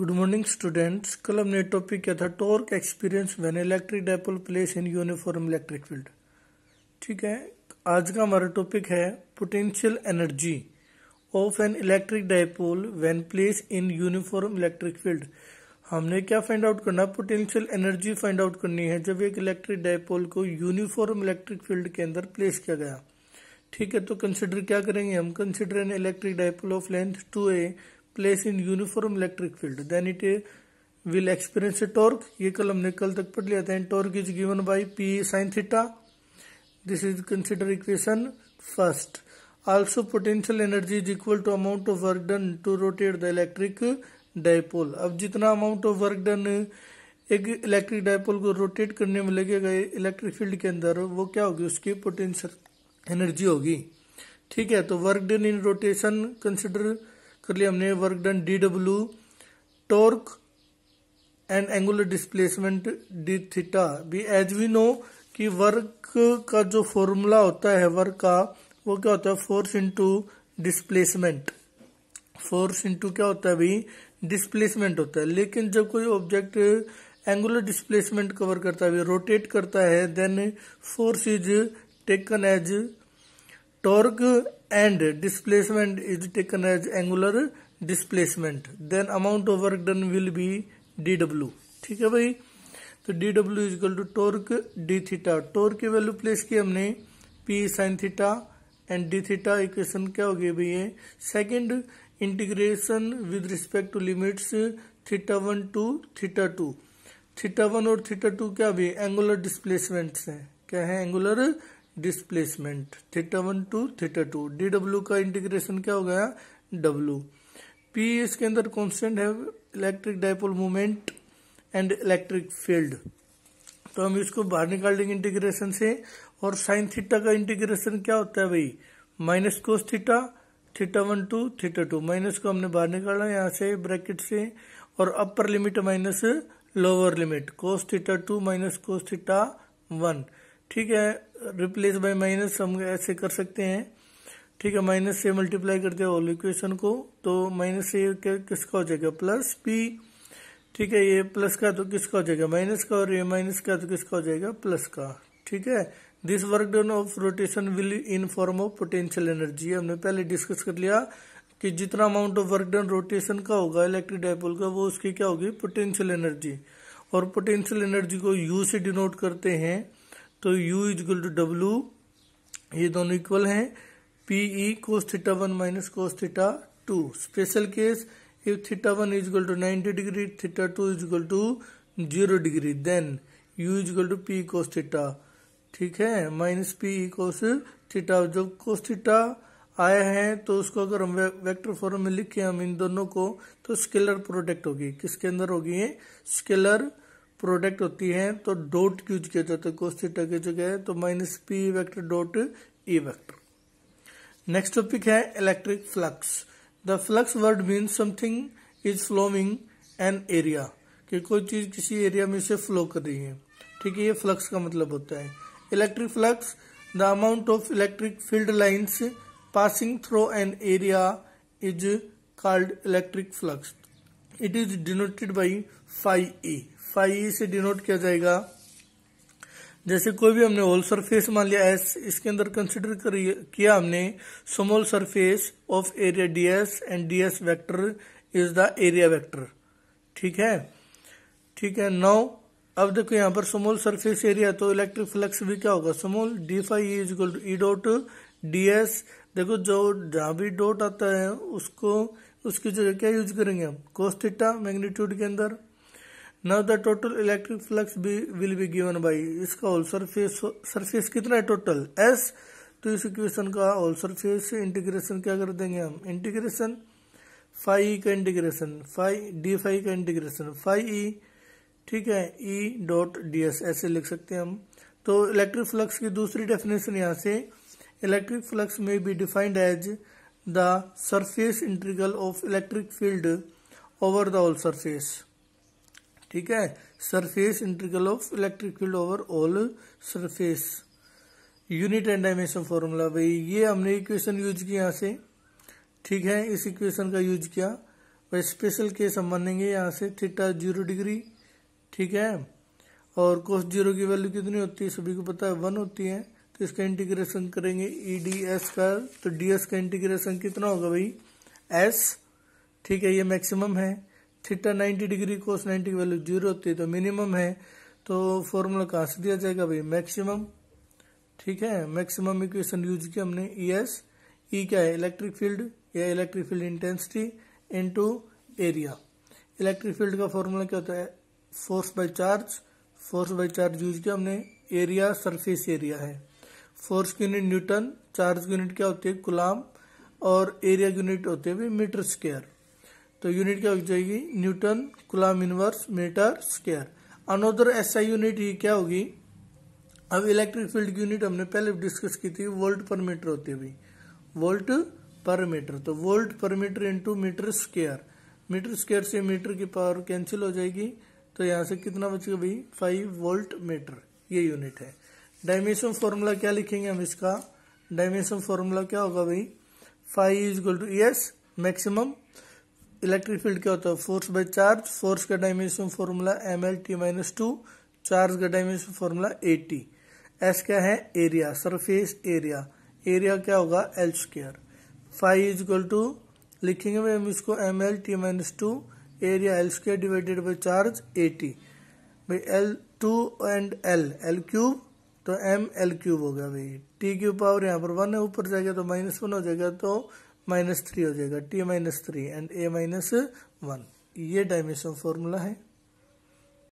good morning students कल हमने topic किया था torque experience when electric dipole place in uniform electric field ठीक है आज का हमारा टॉपिक है potential energy of an electric dipole when place in uniform electric field हमने क्या फाइंड आउट करना पोटेंशियल एनर्जी फाइंड आउट करनी है जब एक इलेक्ट्रिक डायपोल को यूनिफॉर्म इलेक्ट्रिक फील्ड के अंदर प्लेस किया गया ठीक है तो कंसिडर क्या करेंगे हम consider an electric dipole of length two A place in uniform electric field then it will experience a torque ये कल हमने कल तक पढ़ लिया था and torque is given by P sine theta this is consider equation first also potential energy is equal to amount of work done to rotate the electric dipole अब जितना अमाउंट ऑफ वर्क डन एक electric dipole को rotate करने में लगेगा electric field के अंदर वो क्या होगी उसकी पोटेंशियल एनर्जी होगी ठीक है तो work done in rotation consider कर लिया हमने work done D W torque and angular displacement D theta भी एज वी नो कि वर्क का जो फॉर्मूला होता है वर्क का वो क्या होता है force into displacement force into क्या होता है भाई डिस्प्लेसमेंट होता है लेकिन जब कोई ऑब्जेक्ट एंगुलर डिस्प्लेसमेंट कवर करता है रोटेट करता है then force is taken as torque and displacement is taken as angular displacement then amount of work done will be dw ठीक है भाई तो डी डब्ल्यू इजकल to torque D theta torque की वैल्यू प्लेस की हमने P sine theta and D theta equation क्या होगी भाई ये second integration with respect to limits theta one to theta two theta one और थीटा टू क्या भी एंगुलर डिस्प्लेसमेंट्स हैं क्या है angular displacement theta one to theta two D W का इंटीग्रेशन क्या हो गया डब्ल्यू पी इसके अंदर कॉन्स्टेंट है electric dipole movement and electric field तो हम इसको बाहर निकाल देंगे इंटीग्रेशन से और साइन थीटा का इंटीग्रेशन क्या होता है भाई minus cos theta theta one to theta two minus को हमने बाहर निकाला यहाँ से ब्रैकेट से और upper limit minus lower limit cos theta two minus cos theta one ठीक है रिप्लेस बाय माइनस हम ऐसे कर सकते हैं ठीक है माइनस से मल्टीप्लाई करते हैं ऑल इक्वेशन को तो माइनस से किसका हो जाएगा प्लस पी ठीक है ये प्लस का तो किसका हो जाएगा माइनस का और ये माइनस का तो किसका हो जाएगा प्लस का ठीक है this work done of rotation will in form of potential energy हमने पहले डिस्कस कर लिया कि जितना amount of work done rotation का होगा इलेक्ट्रिक डायपोल का वो उसकी क्या होगी पोटेंशियल एनर्जी और पोटेंशियल एनर्जी को यू से डिनोट करते हैं तो u इजकल टू डब्लू ये दोनों इक्वल हैं P E cos theta one minus cos theta two special case if theta one equal to ninety degree theta two equal to zero degree then u equal to P cos theta ठीक है minus P E cos theta जब cos theta आया है तो उसको अगर हम vector form में लिखे हम इन दोनों को तो स्केलर प्रोडक्ट होगी किसके अंदर होगी स्केलर प्रोडक्ट होती है तो डॉट यूज किया जाता है कोस थीटा की जगह तो minus P vector dot E vector next topic है electric flux the flux word mean something is flowing an area कि कोई चीज किसी एरिया में से फ्लो कर रही है ठीक है ये फ्लक्स का मतलब होता है electric flux the amount of electric field lines passing through an area is called electric flux it is denoted by phi A phi e से डिनोट किया जाएगा जैसे कोई भी हमने होल सरफेस मान लिया एस इसके अंदर कंसिडर किया हमने small surface of area D S and D S vector is the area vector ठीक है ठीक है नौ अब देखो यहाँ पर स्मॉल सरफेस एरिया तो इलेक्ट्रिक फ्लक्स भी क्या होगा small D phi is equal to E dot D S देखो जो जहां भी डॉट आता है उसको उसकी जगह क्या यूज करेंगे हम कोस्टिटा मैग्नीट्यूड के अंदर now the total electric flux भी विल बी गिवन बाई इसका होल सरफेस सरफेस कितना है टोटल एस तो इस इक्वेशन का होल सरफेस इंटीग्रेशन क्या कर देंगे हम इंटीग्रेशन फाइव e का इंटीग्रेशन फाइव डी फाइव का इंटीग्रेशन फाइव ई ठीक है ई डॉट डी एस ऐसे लिख सकते हैं हम तो इलेक्ट्रिक फ्लक्स की दूसरी डेफिनेशन यहाँ से इलेक्ट्रिक फ्लक्स में be defined as the surface integral of electric field over the whole surface ठीक है surface integral of electric field over all surface unit and dimension formula भाई ये हमने इक्वेशन यूज किया यहाँ से ठीक है इस इक्वेशन का यूज किया भाई स्पेशल केस हम मानेंगे यहाँ से थीटा जीरो डिग्री ठीक है और कोस जीरो की वैल्यू कितनी होती है सभी को पता है वन होती है तो इसका इंटीग्रेशन करेंगे ई डी एस का तो डी एस का इंटीग्रेशन कितना होगा भाई एस ठीक है ये मैक्सिमम है थीटा 90 डिग्री कोस 90 की वैल्यू जीरो होती है तो मिनिमम है तो फॉर्मूला कहाँ से दिया जाएगा भाई मैक्सिमम ठीक है मैक्सिमम इक्वेशन यूज किया हमने ई एस ई क्या है इलेक्ट्रिक फील्ड या electric field intensity into area electric field का फॉर्मूला क्या होता है force by charge force by charge use किया हमने एरिया सरफेस एरिया है फोर्स की यूनिट न्यूटन चार्ज की यूनिट क्या होती है गुलाम और एरिया की यूनिट होते है मीटर स्क्वायर तो यूनिट क्या हो जाएगी newton coulomb inverse metre square another ऐसा यूनिट ये क्या होगी अब इलेक्ट्रिक फील्ड की यूनिट हमने पहले डिस्कस की थी वोल्ट पर मीटर होती है वोल्ट पर मीटर तो volt per metre into metre square metre square से मीटर की पावर कैंसिल हो जाएगी तो यहां से कितना बचेगा भाई फाइव वोल्ट मीटर ये यूनिट है डायमेंशन फॉर्मूला क्या लिखेंगे हम इसका डायमेंशन फॉर्मूला क्या होगा भाई phi is equal to yes maximum electric field क्या होता है फोर्स बाय चार्ज फोर्स का dimension formula M L T minus two charge का dimension formula A T S क्या है एरिया सरफेस एरिया एरिया क्या होगा L square phi is equal to लिखेंगे हम इसको M L T minus two area L square divided by charge A T भाई L two and L L cube तो M L cube हो गया भाई टी क्यूब पावर यहाँ पर वन है ऊपर जाएगा तो माइनस वन हो जाएगा तो माइनस थ्री हो जाएगा T minus three and A minus one ये डायमेंशन फॉर्मूला है